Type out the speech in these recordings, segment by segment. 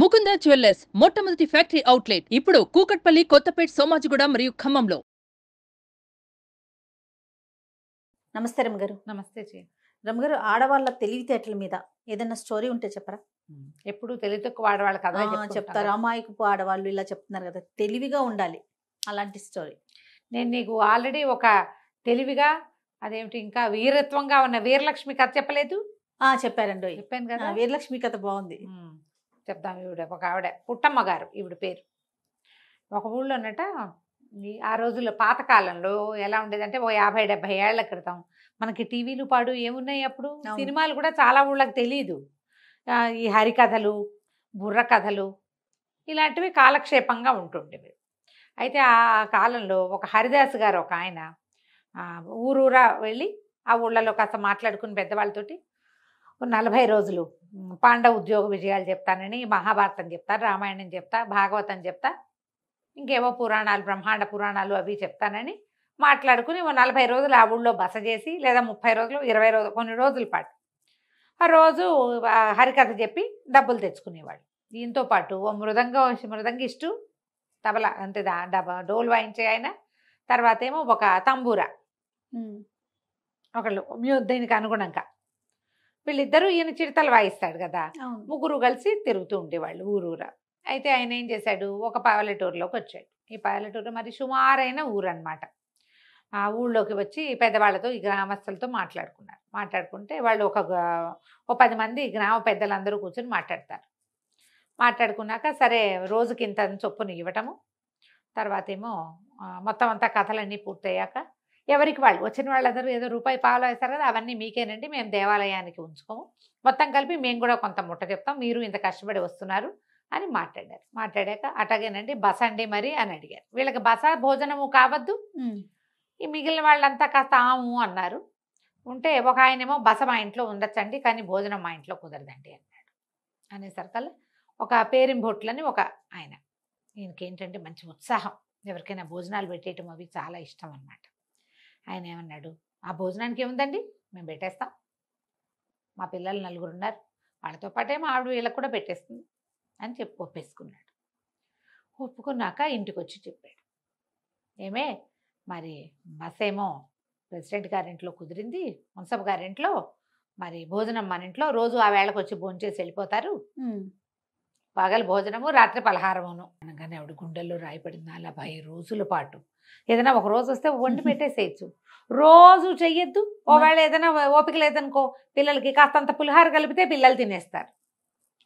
Mukunda jewellers మొట్టమొదటి factory outlet ఇప్పుడు కూకట్పల్లి కొత్తపేట సోమాజిగూడ మరియు ఖమ్మంలో నమస్తే రమగారు నమస్తే జీ రమగారు ఆడవాళ్ళ తెలివితేటల మీద ఏదైనా స్టోరీ ఉంటే చెప్పరా ఎప్పుడు తెలివి తక్కువ ఆడవాళ్ళు కదా చెప్తారు అమాయకపు ఆడవాళ్ళు ఇలా చెప్తున్నారు కదా తెలివిగా ఉండాలి అలాంటి స్టోరీ నేను నీకు ఆల్రెడీ ఒక తెలివిగా అదేమిటి ఇంకా వీరత్వంగా ఉన్న వీరలక్ష్మి కథ చెప్పలేదు చెప్పారండి చెప్పాను కదా వీరలక్ష్మి కథ బాగుంది చెప్దాం ఈవిడ ఒక ఆవిడ పుట్టమ్మ గారు ఈవిడ పేరు ఒక ఊళ్ళో ఉన్నట ఆ రోజుల్లో పాతకాలంలో ఎలా ఉండేదంటే ఓ యాభై డెబ్బై ఏళ్ల క్రితం మనకి టీవీలు పాడు ఏమున్నాయి అప్పుడు సినిమాలు కూడా చాలా ఊళ్ళకి తెలియదు ఈ హరికథలు బుర్ర కథలు ఇలాంటివి కాలక్షేపంగా ఉంటుండేవి అయితే ఆ కాలంలో ఒక హరిదాస్ గారు ఒక ఆయన ఊరూరా వెళ్ళి ఆ ఊళ్ళలో కాస్త మాట్లాడుకుని పెద్దవాళ్ళతోటి నలభై రోజులు పాండవ ఉద్యోగ విజయాలు చెప్తానని మహాభారతం చెప్తా రామాయణం చెప్తా భాగవతం చెప్తా ఇంకేవో పురాణాలు బ్రహ్మాండ పురాణాలు అవి చెప్తానని మాట్లాడుకుని ఓ నలభై రోజులు ఆ ఊళ్ళో బస చేసి లేదా ముప్పై రోజులు ఇరవై రోజులు కొన్ని రోజుల పాటు ఆ రోజు హరికథ చెప్పి డబ్బులు తెచ్చుకునేవాడు దీంతో పాటు ఓ మృదంగం ఇష్టం తబల అంతే దా డబ డోలు వాయించే ఆయన తర్వాత ఏమో ఒక తంబూరా ఒకళ్ళు దీనికి అనుగుణంగా వీళ్ళిద్దరూ ఈయన చిడతలు వాయిస్తాడు కదా ముగ్గురు కలిసి తిరుగుతూ ఉండేవాళ్ళు ఊరూరా అయితే ఆయన ఏం చేశాడు ఒక పల్లెటూరులోకి వచ్చాడు ఈ పల్లెటూరు మరి సుమారైన ఊరు అనమాట ఆ ఊళ్ళోకి వచ్చి పెద్దవాళ్ళతో ఈ గ్రామస్తులతో మాట్లాడుకున్నారు మాట్లాడుకుంటే వాళ్ళు ఒక ఓ పది మంది గ్రామ పెద్దలందరూ కూర్చొని మాట్లాడతారు మాట్లాడుకున్నాక సరే రోజుకి ఇంత చొప్పును ఇవ్వటము తర్వాత ఏమో మొత్తం అంతా కథలన్నీ పూర్తయ్యాక ఎవరికి వాళ్ళు వచ్చిన వాళ్ళందరూ ఏదో రూపాయి పాలు వేస్తారు కదా అవన్నీ మీకేనండి మేము దేవాలయానికి ఉంచుకోము మొత్తం కలిపి మేము కూడా కొంత ముట్ట చెప్తాం మీరు ఇంత కష్టపడి వస్తున్నారు అని మాట్లాడారు మాట్లాడాక అటగేనండి బస అండి మరి అని అడిగారు వీళ్ళకి బస భోజనము కావద్దు ఈ మిగిలిన వాళ్ళంతా కాస్త ఆము అన్నారు ఉంటే ఒక ఆయనేమో బస మా ఇంట్లో ఉండొచ్చండి కానీ భోజనం మా ఇంట్లో కుదరదండి అన్నాడు అనేసరికల్లా ఒక పేరింబొట్లని ఒక ఆయన ఈయనకి ఏంటంటే మంచి ఉత్సాహం ఎవరికైనా భోజనాలు పెట్టేయటం అవి చాలా ఇష్టం అనమాట ఆయన ఏమన్నాడు ఆ భోజనానికి ఏముందండి మేము పెట్టేస్తాం మా పిల్లలు నలుగురు ఉన్నారు వాళ్ళతో పాటే మా ఆవిడ వీళ్ళకి కూడా పెట్టేస్తుంది అని చెప్పి ఒప్పేసుకున్నాడు ఒప్పుకున్నాక ఇంటికి వచ్చి చెప్పాడు ఏమే మరి బస్ ఏమో ప్రెసిడెంట్ గారింట్లో కుదిరింది మున్సబ్ గారింట్లో మరి భోజనం మన ఇంట్లో రోజు ఆ వేళకు వచ్చి భోంచేసి వెళ్ళిపోతారు పగలు భోజనము రాత్రి పలహారమును అనగానే ఆవిడ గుండెల్లో రాయపడింది అలా పై రోజుల పాటు ఏదైనా ఒక రోజు వస్తే వండి పెట్టేసేయచ్చు రోజు చెయ్యొద్దు ఒకవేళ ఏదైనా ఓపిక లేదనుకో పిల్లలకి కాస్తంత పులిహార కలిపితే పిల్లలు తినేస్తారు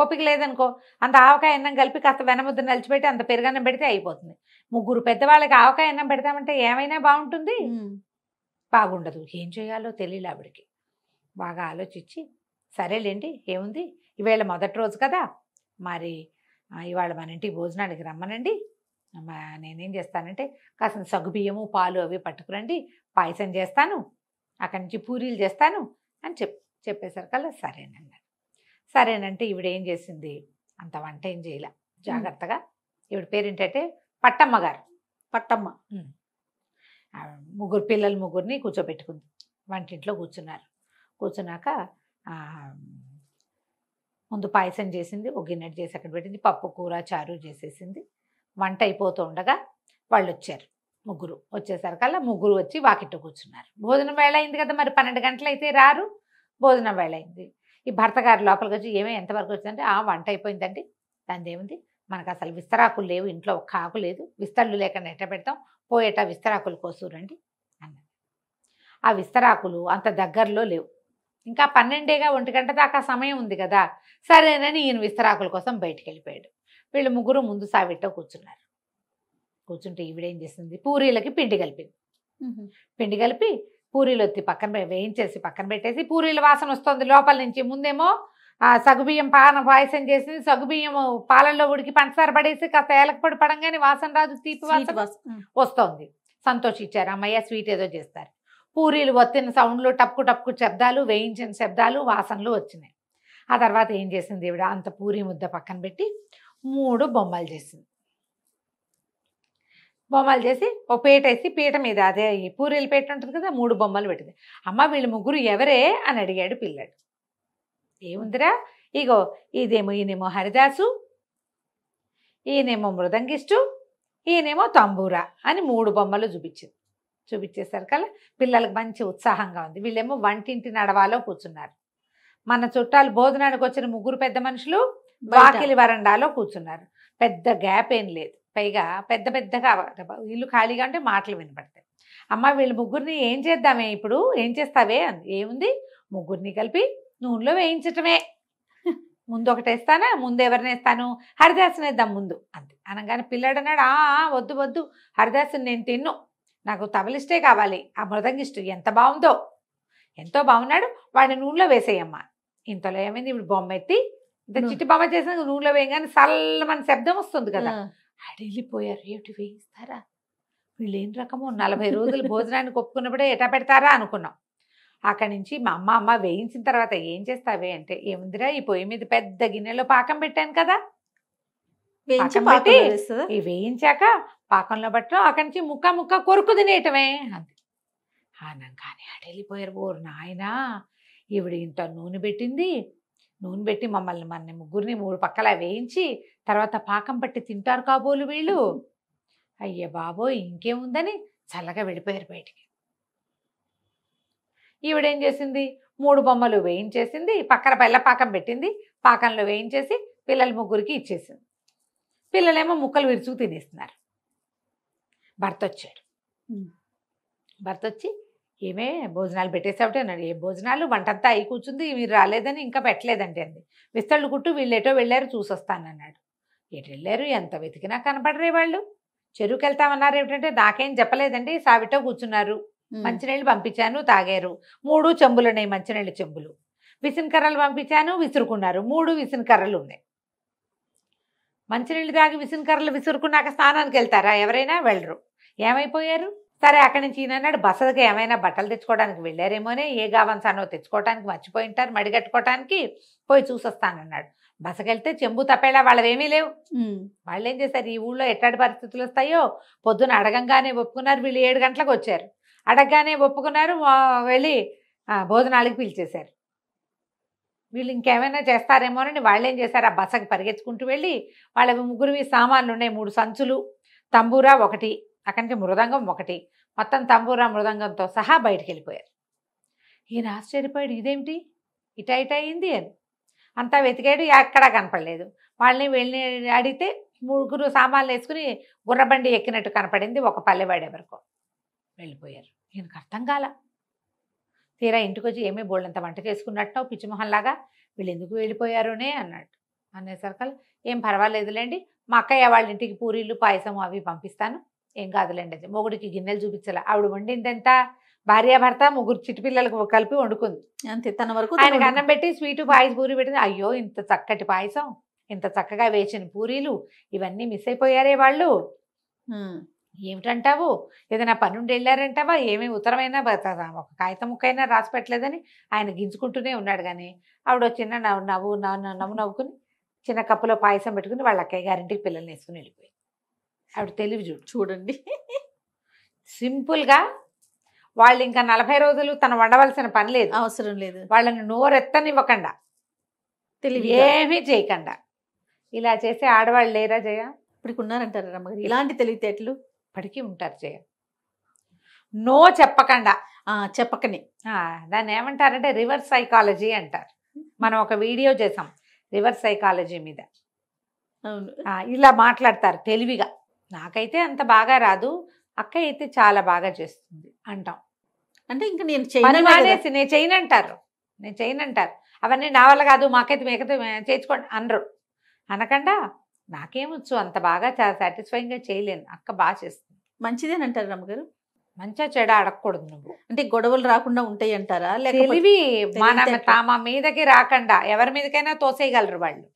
ఓపిక లేదనుకో అంత ఆవకాయ అన్నం కలిపి కాస్త వెనముద్ద నలిచిపెట్టి అంత పెరుగన్నం పెడితే అయిపోతుంది ముగ్గురు పెద్దవాళ్ళకి ఆవకాయ అన్నం పెడతామంటే ఏమైనా బాగుంటుంది బాగుండదు ఏం చేయాలో తెలియలే ఆవిడికి బాగా ఆలోచించి సరేలేండి ఏముంది ఈవేళ మొదటి రోజు కదా మరి ఇవాళ మన ఇంటికి భోజనానికి రమ్మనండి నేనేం చేస్తానంటే కాసిన బియ్యము పాలు అవి పట్టుకురండి పాయసం చేస్తాను అక్కడి నుంచి పూరీలు చేస్తాను అని చెప్ చెప్పేసరికల్లా సరేనన్నాడు సరేనంటే ఈవిడేం ఏం చేసింది అంత వంట ఏం చేయలే జాగ్రత్తగా ఈవిడ పేరేంటంటే పట్టమ్మ గారు పట్టమ్మ ముగ్గురు పిల్లలు ముగ్గురిని కూర్చోబెట్టుకుంది వంటింట్లో కూర్చున్నారు కూర్చున్నాక ముందు పాయసం చేసింది ఒక గిన్నెట్ చేసి అక్కడ పెట్టింది పప్పు కూర చారు చేసేసింది వంట అయిపోతూ ఉండగా వాళ్ళు వచ్చారు ముగ్గురు వచ్చేసరికల్లా ముగ్గురు వచ్చి వాకిట్టు కూర్చున్నారు భోజనం వేళ అయింది కదా మరి పన్నెండు గంటలైతే రారు భోజనం వేళ అయింది ఈ భర్త గారు లోపలికి వచ్చి ఏమే ఎంతవరకు వచ్చిందంటే ఆ వంట అయిపోయిందండి దాని ఏముంది మనకు అసలు విస్తరాకులు లేవు ఇంట్లో ఒక్క ఆకు లేదు విస్తళ్ళు లేకుండా ఎట్ట పెడతాం పోయేట విస్తరాకులు కోసూరండి అన్నది ఆ విస్తరాకులు అంత దగ్గరలో లేవు ఇంకా పన్నెండేగా ఒంటి గంట దాకా సమయం ఉంది కదా సరేనని ఈయన విస్తరాకుల కోసం బయటికి వెళ్ళిపోయాడు వీళ్ళు ముగ్గురు ముందు సావిట్లో కూర్చున్నారు కూర్చుంటే ఈవిడేం చేసింది పూరీలకి పిండి కలిపింది పిండి కలిపి పూరీలు వచ్చి పక్కన వేయించేసి పక్కన పెట్టేసి పూరీల వాసన వస్తుంది లోపల నుంచి ముందేమో ఆ సగుబియ్యం పాన పాయసం చేసి సగుబియ్యం పాలల్లో ఉడికి పంచదార పడేసి కాస్త పడి పడంగానే వాసన రాదు తీపి వాసన వస్తుంది సంతోషించారు అమ్మయ్య స్వీట్ ఏదో చేస్తారు పూరీలు వత్తిన సౌండ్లు టప్పు టప్పు శబ్దాలు వేయించిన శబ్దాలు వాసనలు వచ్చినాయి ఆ తర్వాత ఏం చేసింది ఇవిడ అంత పూరి ముద్ద పక్కన పెట్టి మూడు బొమ్మలు చేసింది బొమ్మలు చేసి ఓ పీట వేసి పీట మీద అదే పూరీలు పీట ఉంటుంది కదా మూడు బొమ్మలు పెట్టింది అమ్మ వీళ్ళు ముగ్గురు ఎవరే అని అడిగాడు పిల్లడు ఏముందిరా ఇగో ఇదేమో ఈయనేమో హరిదాసు ఈయనేమో మృదంగిష్టు ఈయనేమో తంబూరా అని మూడు బొమ్మలు చూపించింది చూపించేసరికల్లా పిల్లలకు మంచి ఉత్సాహంగా ఉంది వీళ్ళేమో వంటింటి నడవాలో కూర్చున్నారు మన చుట్టాలు భోజనానికి వచ్చిన ముగ్గురు పెద్ద మనుషులు వాకిలి వరండాలో కూర్చున్నారు పెద్ద గ్యాప్ ఏం లేదు పైగా పెద్ద పెద్దగా ఇల్లు ఖాళీగా ఉంటే మాటలు వినపడతాయి అమ్మ వీళ్ళు ముగ్గురిని ఏం చేద్దామే ఇప్పుడు ఏం చేస్తావే అంది ఏముంది ముగ్గురిని కలిపి నూనెలో వేయించటమే ముందు ఒకటి వేస్తానా ముందు ఎవరిని వేస్తాను హరిదాసుని వేద్దాం ముందు అంతే అనగానే పిల్లాడు అన్నాడు వద్దు వద్దు హరిదాసుని నేను తిన్ను నాకు తబలిస్టే కావాలి ఆ మృదంగిష్టు ఎంత బాగుందో ఎంతో బాగున్నాడు వాడిని నూనెలో వేసేయమ్మా ఇంతలో ఏమైంది ఇప్పుడు బొమ్మెత్తి చిట్టిబామ్మ చేసిన నూనెలో వేయగానే సల్లమని శబ్దం వస్తుంది కదా అడిగిపోయారు ఏమిటి వేయిస్తారా వీళ్ళు ఏం రకము నలభై రోజులు భోజనాన్ని కొప్పుకున్నప్పుడే ఎటా పెడతారా అనుకున్నాం అక్కడి నుంచి మా అమ్మ అమ్మ వేయించిన తర్వాత ఏం చేస్తావే అంటే ఏముందిరా ఈ పొయ్యి మీద పెద్ద గిన్నెలో పాకం పెట్టాను కదా పెట్టి వేయించాక పాకంలో పట్టడం అక్కడి నుంచి ముక్క ముక్క కొరుకు తినేయటమే అంది కానీ అడిగిపోయారు ఓరు నాయనా ఇవిడ ఇంత నూనె పెట్టింది నూనె పెట్టి మమ్మల్ని మన ముగ్గురిని మూడు పక్కల వేయించి తర్వాత పాకం పట్టి తింటారు కాబోలు వీళ్ళు అయ్యే బాబో ఇంకేముందని చల్లగా వెళ్ళిపోయారు బయటికి ఈవిడేం చేసింది మూడు బొమ్మలు వేయించేసింది పక్కన పిల్ల పాకం పెట్టింది పాకంలో వేయించేసి పిల్లల ముగ్గురికి ఇచ్చేసింది పిల్లలేమో ముక్కలు విరుచుకు తినేస్తున్నారు భర్త వచ్చాడు భర్త వచ్చి ఏమే భోజనాలు పెట్టేసావిటే అన్నాడు ఏ భోజనాలు వంటంతా అయి కూర్చుంది మీరు రాలేదని ఇంకా పెట్టలేదంటే అంది విస్తళ్ళు కుట్టు వీళ్ళు ఎటో వెళ్ళారు చూసొస్తానన్నాడు ఎటు వెళ్ళారు ఎంత వెతికినా కనపడరే వాళ్ళు చెరువుకి వెళ్తామన్నారు ఏమిటంటే నాకేం చెప్పలేదండి సావిటో కూర్చున్నారు మంచినీళ్ళు పంపించాను తాగారు మూడు చెంబులు ఉన్నాయి మంచినీళ్ళు చెంబులు విసినకర్రలు పంపించాను విసురుకున్నారు మూడు విసినకర్రలు ఉన్నాయి మంచినీళ్ళు తాగి విసినకర్రలు విసురుకున్నాక స్నానానికి వెళ్తారా ఎవరైనా వెళ్ళరు ఏమైపోయారు సరే అక్కడి నుంచి అన్నాడు బసదిగా ఏమైనా బట్టలు తెచ్చుకోవడానికి వెళ్ళారేమోనే ఏ గావన్సానో తెచ్చుకోవడానికి మర్చిపోయి ఉంటారు మడిగట్టుకోవడానికి పోయి చూసొస్తానన్నాడు బసకెళ్తే చెంబు తప్పేలా వాళ్ళవేమీ లేవు వాళ్ళు ఏం చేశారు ఈ ఊళ్ళో ఎట్లాంటి పరిస్థితులు వస్తాయో పొద్దున అడగంగానే ఒప్పుకున్నారు వీళ్ళు ఏడు గంటలకు వచ్చారు అడగగానే ఒప్పుకున్నారు వెళ్ళి భోజనాలకు పిలిచేశారు వీళ్ళు ఇంకేమైనా చేస్తారేమోనని వాళ్ళు ఏం చేశారు ఆ బసకి పరిగెత్తుకుంటూ వెళ్ళి వాళ్ళ ముగ్గురు సామాన్లు ఉన్నాయి మూడు సంచులు తంబూరా ఒకటి అక్కడి నుంచి మృదంగం ఒకటి మొత్తం తంబూరా మృదంగంతో సహా బయటికి వెళ్ళిపోయారు ఈయన ఆశ్చర్యపోయాడు ఇదేమిటి ఇట ఇట అయింది అని అంతా వెతికాడు ఎక్కడా కనపడలేదు వాళ్ళని వెళ్ళి అడిగితే ముగ్గురు సామాన్లు వేసుకుని గుర్రబండి ఎక్కినట్టు కనపడింది ఒక పల్లెవాడే వరకు వెళ్ళిపోయారు ఈయనకు అర్థం కాల తీరా ఇంటికి వచ్చి ఏమీ బోళ్ళంత వంట చేసుకున్నట్టు పిచ్చిమొహంలాగా వీళ్ళు ఎందుకు వెళ్ళిపోయారునే అన్నాడు అనేసరికల్ ఏం పర్వాలేదులేండి మా అక్కయ్య వాళ్ళ ఇంటికి పూరీలు పాయసం అవి పంపిస్తాను ఏం కాదులేండి అది మొగుడికి గిన్నెలు చూపించాల ఆవిడ వండిందంత భార్యాభర్త ముగ్గురు పిల్లలకు కలిపి వండుకుంది అంతే తన వరకు ఆయనకు అన్నం పెట్టి స్వీటు పాయసం పూరి పెట్టింది అయ్యో ఇంత చక్కటి పాయసం ఇంత చక్కగా వేసిన పూరీలు ఇవన్నీ మిస్ అయిపోయారే వాళ్ళు ఏమిటంటావు ఏదైనా పన్నుండి వెళ్ళారంటావా ఏమీ ఉత్తరమైనా ఒక కాగితం ముక్కైనా రాసి పెట్టలేదని ఆయన గింజుకుంటూనే ఉన్నాడు కానీ ఆవిడ చిన్న నవ్వు నవ్వు నవ్వు నవ్వుకుని చిన్న కప్పులో పాయసం పెట్టుకుని వాళ్ళ అక్కయ్య గారింటికి పిల్లల్ని వేసుకుని వెళ్ళిపోయింది ఆవిడ తెలివి చూడు చూడండి సింపుల్గా వాళ్ళు ఇంకా నలభై రోజులు తను వండవలసిన పని లేదు అవసరం లేదు వాళ్ళని నోరెత్తనివ్వకుండా తెలివి ఏమీ చేయకుండా ఇలా చేసే ఆడవాళ్ళు లేరా జయ ఇప్పటికి ఉన్నారంటారు రమ్మగారు ఇలాంటి తెలివితేటలు పడికి ఉంటారు జయ నో చెప్పకుండా చెప్పకని దాన్ని ఏమంటారంటే రివర్స్ సైకాలజీ అంటారు మనం ఒక వీడియో చేసాం రివర్స్ సైకాలజీ మీద ఇలా మాట్లాడతారు తెలివిగా నాకైతే అంత బాగా రాదు అక్క అయితే చాలా బాగా చేస్తుంది అంటాం అంటే ఇంకా నేను మానేసి నేను చేయను అంటారు నేను చేయను అంటారు అవన్నీ నా వల్ల కాదు మాకైతే మీకైతే చేర్చుకోండి అనరు అనకుండా నాకేమొచ్చు అంత బాగా చాలా సాటిస్ఫైయింగ్గా చేయలేను అక్క బాగా చేస్తుంది మంచిదేనంటారు రమ్మగారు మంచిగా చెడ అడగకూడదు నువ్వు అంటే గొడవలు రాకుండా ఉంటాయి అంటారా తెలివి మన తమ మీదకి రాకుండా ఎవరి మీదకైనా తోసేయగలరు వాళ్ళు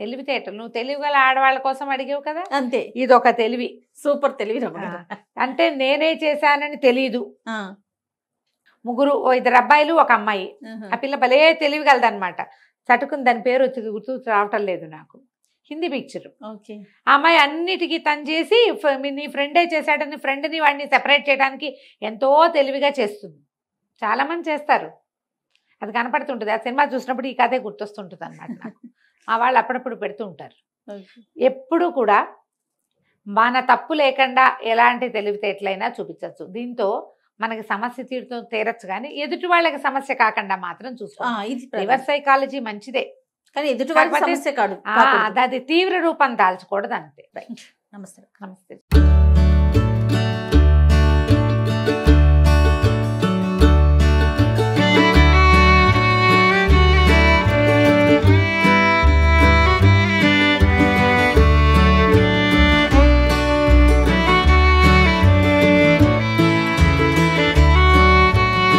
తెలివితేటలు నువ్వు గల ఆడవాళ్ళ కోసం అడిగావు కదా అంతే ఇది ఒక తెలివి సూపర్ తెలివి అంటే నేనే చేశానని తెలీదు ముగ్గురు ఓ ఇద్దరు అబ్బాయిలు ఒక అమ్మాయి ఆ పిల్ల భలే తెలివి తెలివిగలదనమాట చటుకుని దాని పేరు వచ్చి గుర్తు రావటం లేదు నాకు హిందీ పిక్చర్ ఆ అమ్మాయి అన్నిటికీ తను చేసి నీ ఫ్రెండే చేశాడని ఫ్రెండ్ని వాడిని సెపరేట్ చేయడానికి ఎంతో తెలివిగా చేస్తుంది చాలామంది చేస్తారు అది కనపడుతుంటుంది ఆ సినిమా చూసినప్పుడు ఈ కథే గుర్తొస్తుంటుంది అనమాట నాకు వాళ్ళు అప్పుడప్పుడు పెడుతూ ఉంటారు ఎప్పుడు కూడా మన తప్పు లేకుండా ఎలాంటి తెలివితేటలైనా చూపించవచ్చు దీంతో మనకి సమస్య తీరుతో తీరచ్చు కానీ ఎదుటి వాళ్ళకి సమస్య కాకుండా మాత్రం చూసుకోవాలి రివర్స్ సైకాలజీ మంచిదే కానీ ఎదుటి వాళ్ళ సమస్య కాదు అది తీవ్ర రూపం దాల్చకూడదు అంతే నమస్తే నమస్తే